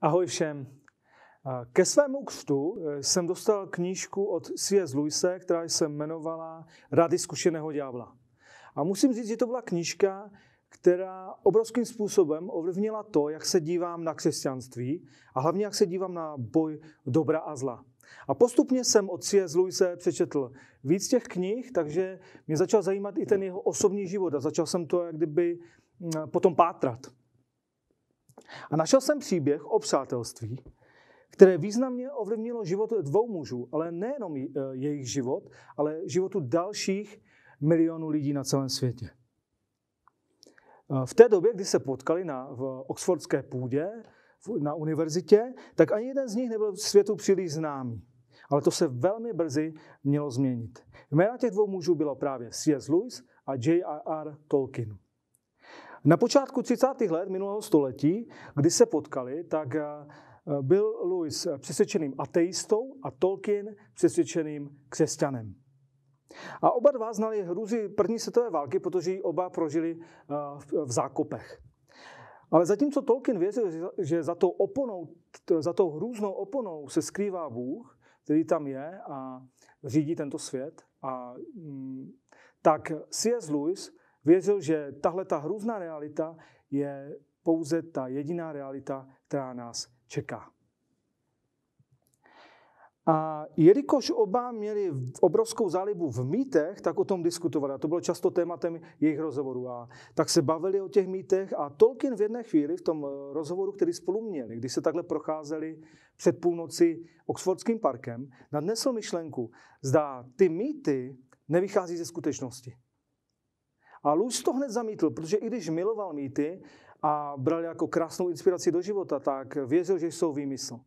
Ahoj všem. Ke svému křtu e, jsem dostal knížku od C.S. Luise, která se jmenovala Rady zkušeného ďábla. A musím říct, že to byla knížka, která obrovským způsobem ovlivnila to, jak se dívám na křesťanství a hlavně jak se dívám na boj dobra a zla. A postupně jsem od C.S. Luise přečetl víc těch knih, takže mě začal zajímat i ten jeho osobní život a začal jsem to jak kdyby mm, potom pátrat. A našel jsem příběh o přátelství, které významně ovlivnilo život dvou mužů, ale nejenom eh, jejich život, ale životu dalších milionů lidí na celém světě. Eh, v té době, kdy se potkali na, v oxfordské půdě, na univerzitě, tak ani jeden z nich nebyl světu příliš známý. Ale to se velmi brzy mělo změnit. Jména těch dvou mužů bylo právě C.S. Lewis a J.R.R. Tolkien. Na počátku 30. let minulého století, kdy se potkali, tak eh, byl Lewis přesvědčeným ateistou a Tolkien přesvědčeným křesťanem. A oba dva znali hrůzy první světové války, protože ji oba prožili eh, v zákopech. Ale zatímco Tolkien věřil, že za tou, oponou, za tou hrůznou oponou se skrývá Bůh, který tam je a řídí tento svět, a, mm, tak C.S. Lewis Věřil, že tahle ta hrůzná realita je pouze ta jediná realita, která nás čeká. A jelikož oba měli obrovskou zálibu v mýtech, tak o tom diskutovali. A to bylo často tématem jejich rozhovoru. A tak se bavili o těch mýtech a Tolkien v jedné chvíli v tom eh, rozhovoru, který spolu měli, když se takhle procházeli před půlnoci Oxfordským parkem, nadnesl myšlenku, zda ty mýty nevychází ze skutečnosti. A Luz to hned zamítl, protože i když miloval mýty a bral jako krásnou inspiraci do života, tak věřil, že jsou výmysl.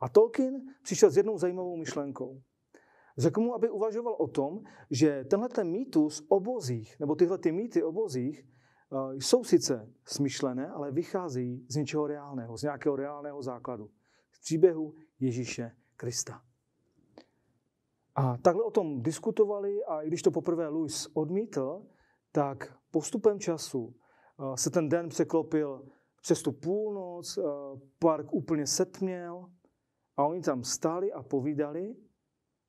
A Tolkien přišel s jednou zajímavou myšlenkou. Řekl mu, aby uvažoval o tom, že tenhle ten mýtus o bozích, nebo tyhle ty mýty o bozích, eh, jsou sice smyšlené, ale vycházejí z něčeho reálného, z nějakého reálného základu. Z příběhu Ježíše Krista. A takhle o tom diskutovali a i když to poprvé Luis odmítl, tak postupem času eh, se ten den překlopil přes tu půlnoc, eh, park úplně setměl a oni tam stáli a povídali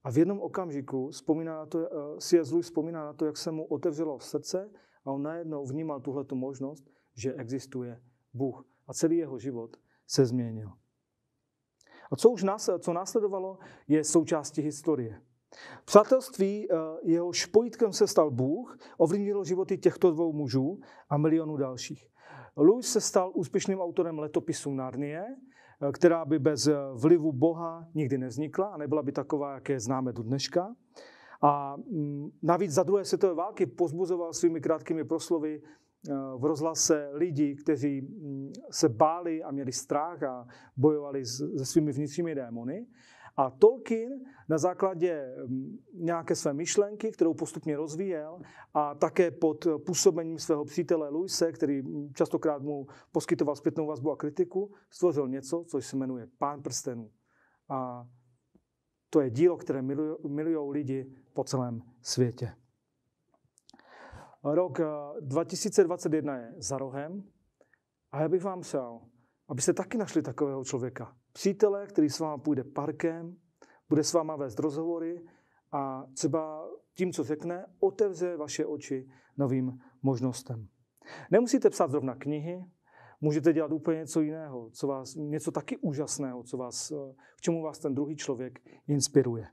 a v jednom okamžiku vzpomíná na to, eh, je Lewis vzpomíná na to, jak se mu otevřelo srdce a on najednou vnímal tuhle možnost, že existuje Bůh. A celý jeho život se změnil. A co už nás, co následovalo, je součástí historie. Přátelství, eh, jehož pojítkem se stal Bůh, ovlivnilo životy těchto dvou mužů a milionů dalších. Louis se stal úspěšným autorem letopisu Narnie, eh, která by bez eh, vlivu Boha nikdy nevznikla a nebyla by taková, jaké známe do dneška. A mm, navíc za druhé světové války pozbuzoval svými krátkými proslovy v rozhlase lidi, kteří mm, se báli a měli strach a bojovali se svými vnitřními démony. A Tolkien na základě mm, nějaké své myšlenky, kterou postupně rozvíjel a také pod působením svého přítele Luise, který mm, častokrát mu poskytoval zpětnou vazbu a kritiku, stvořil něco, co se jmenuje Pán prstenů. A to je dílo, které milují lidi po celém světě. Rok 2021 eh, je za rohem a já bych vám přál, abyste taky našli takového člověka. Přítele, který s váma půjde parkem, bude s váma vést rozhovory a třeba tím, co řekne, otevře vaše oči novým možnostem. Nemusíte psát zrovna knihy, můžete dělat úplně něco jiného, co vás, něco taky úžasného, co vás, k čemu vás ten druhý člověk inspiruje.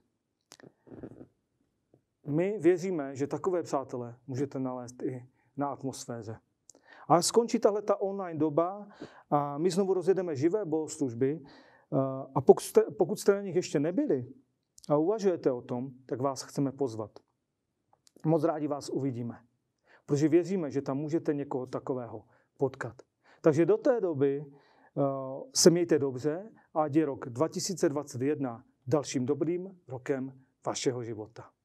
My věříme, že takové přátelé můžete nalézt i na atmosféře. A skončí tahle ta online doba a my znovu rozjedeme živé bohoslužby eh, a pokud jste, pokud jste na nich ještě nebyli a uvažujete o tom, tak vás chceme pozvat. Moc rádi vás uvidíme, protože věříme, že tam můžete někoho takového potkat. Takže do té doby eh, se mějte dobře a je rok 2021 dalším dobrým rokem vašeho života.